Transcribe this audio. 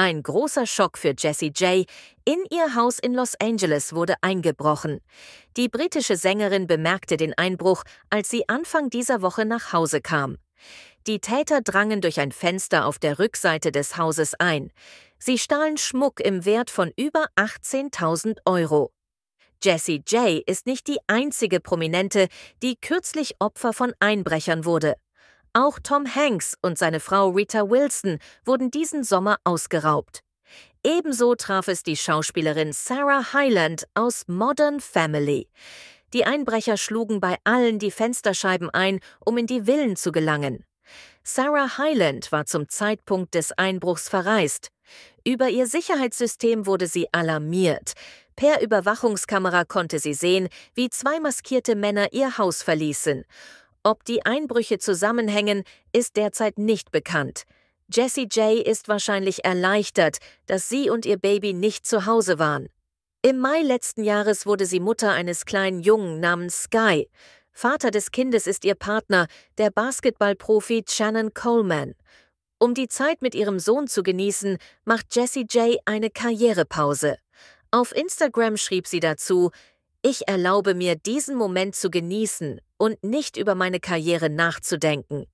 Ein großer Schock für Jessie J. In ihr Haus in Los Angeles wurde eingebrochen. Die britische Sängerin bemerkte den Einbruch, als sie Anfang dieser Woche nach Hause kam. Die Täter drangen durch ein Fenster auf der Rückseite des Hauses ein. Sie stahlen Schmuck im Wert von über 18.000 Euro. Jessie J ist nicht die einzige Prominente, die kürzlich Opfer von Einbrechern wurde. Auch Tom Hanks und seine Frau Rita Wilson wurden diesen Sommer ausgeraubt. Ebenso traf es die Schauspielerin Sarah Highland aus Modern Family. Die Einbrecher schlugen bei allen die Fensterscheiben ein, um in die Villen zu gelangen. Sarah Highland war zum Zeitpunkt des Einbruchs verreist. Über ihr Sicherheitssystem wurde sie alarmiert. Per Überwachungskamera konnte sie sehen, wie zwei maskierte Männer ihr Haus verließen. Ob die Einbrüche zusammenhängen, ist derzeit nicht bekannt. Jessie J ist wahrscheinlich erleichtert, dass sie und ihr Baby nicht zu Hause waren. Im Mai letzten Jahres wurde sie Mutter eines kleinen Jungen namens Sky. Vater des Kindes ist ihr Partner, der Basketballprofi Shannon Coleman. Um die Zeit mit ihrem Sohn zu genießen, macht Jessie J eine Karrierepause. Auf Instagram schrieb sie dazu, ich erlaube mir, diesen Moment zu genießen, und nicht über meine Karriere nachzudenken.